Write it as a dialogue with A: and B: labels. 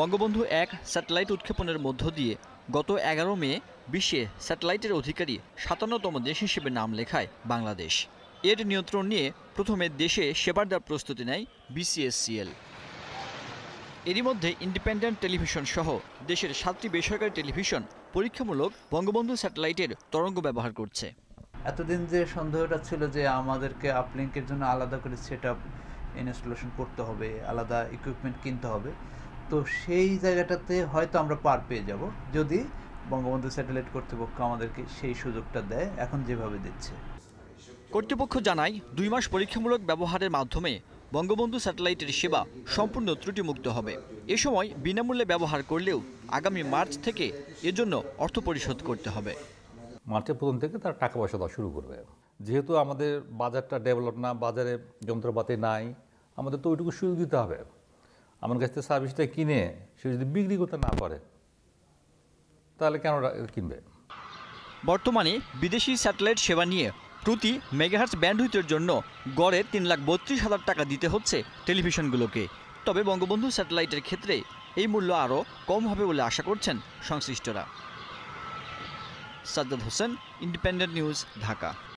A: বঙ্গবন্ধু এক স্যাটেলাইট উৎক্ষেপণের মধ্য দিয়ে গত এগারো মে বিশ্বে স্যাটেলাইটের অধিকারী সাতান্নতম দেশ হিসেবে নাম লেখায় বাংলাদেশ এর নিয়ন্ত্রণ নিয়ে প্রথমে দেশে সেবার দেওয়ার প্রস্তুতি নেয় বিসিএসসিএল এরই মধ্যে ইন্ডিপেন্ডেন্ট টেলিভিশন সহ দেশের সাতটি বেসরকারি টেলিভিশন পরীক্ষামূলক বঙ্গবন্ধু স্যাটেলাইটের তরঙ্গ ব্যবহার করছে
B: এতদিন যে সন্দেহটা ছিল যে আমাদেরকে আপলিঙ্কের জন্য আলাদা করে সেট আপ ইনস্টলেশন করতে হবে আলাদা ইকুইপমেন্ট কিনতে হবে তো সেই জায়গাটাতে হয়তো আমরা পার পেয়ে যাব যদি বঙ্গবন্ধু স্যাটেলাইট কর্তৃপক্ষ আমাদেরকে সেই সুযোগটা দেয় এখন যেভাবে দিচ্ছে
A: কর্তৃপক্ষ জানায় দুই মাস পরীক্ষামূলক ব্যবহারের মাধ্যমে বঙ্গবন্ধু স্যাটেলাইটের সেবা সম্পূর্ণ ত্রুটিমুক্ত হবে এ সময় বিনামূল্যে ব্যবহার করলেও আগামী মার্চ থেকে এজন্য
C: অর্থ পরিশোধ করতে হবে মার্চের প্রথম থেকে তারা টাকা পয়সা দেওয়া শুরু করবে যেহেতু আমাদের বাজারটা ডেভেলপ না বাজারে যন্ত্রপাতি নাই আমাদের তো ওইটুকু সুযোগ দিতে হবে আমার কাছ থেকে সার্ভিসটা কিনে সে যদি বিক্রি করতে না পারে তাহলে কেন কিনবে বর্তমানে বিদেশি স্যাটেলাইট সেবা নিয়ে প্রতি
A: মেগাহার্স ব্যান্ডউইথের জন্য গড়ে তিন লাখ বত্রিশ হাজার টাকা দিতে হচ্ছে টেলিভিশনগুলোকে তবে বঙ্গবন্ধু স্যাটেলাইটের ক্ষেত্রে এই মূল্য আরও কম হবে বলে আশা করছেন সংশ্লিষ্টরা সাজ্জাদ হোসেন ইন্ডিপেন্ডেন্ট নিউজ ঢাকা